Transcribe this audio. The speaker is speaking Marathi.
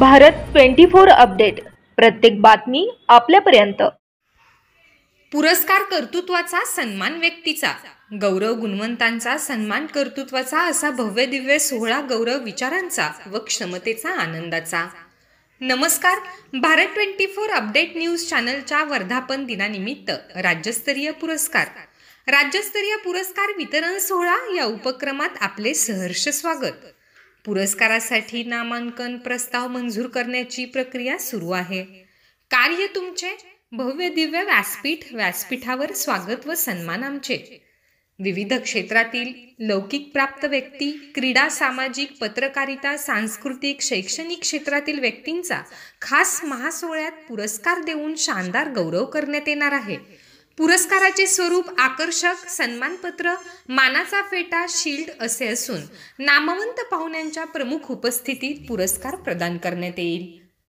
भारत ट्वेंटी फोर अपडेट प्रत्येक बातमी आपल्यापर्यंत पुरस्कार कर्तृत्वाचा सन्मान व्यक्तीचा गौरव गुणवंतांचा सन्मान कर्तृत्वाचा असा भव्य दिव्य सोहळा गौरव विचारांचा व क्षमतेचा आनंदाचा नमस्कार Bharat twenty four update news चॅनलच्या वर्धापन दिनानिमित्त राज्यस्तरीय पुरस्कार राज्यस्तरीय पुरस्कार वितरण सोहळा या उपक्रमात आपले सहर्ष स्वागत पुरस्कारासाठी नामांकन प्रस्ताव मंजूर करण्याची प्रक्रिया सुरू आहे कार्य तुमचे भव्य दिव्य व्यासपीठ व्यासपीठावर स्वागत व सन्मान आमचे विविध क्षेत्रातील लौकिक प्राप्त व्यक्ती क्रीडा सामाजिक पत्रकारिता सांस्कृतिक शैक्षणिक क्षेत्रातील व्यक्तींचा खास महासोहळ्यात पुरस्कार देऊन शानदार गौरव करण्यात येणार आहे पुरस्काराचे स्वरूप आकर्षक सन्मानपत्र मानाचा फेटा शील्ड असे असून नामवंत पाहुण्यांच्या प्रमुख उपस्थितीत पुरस्कार प्रदान करण्यात येईल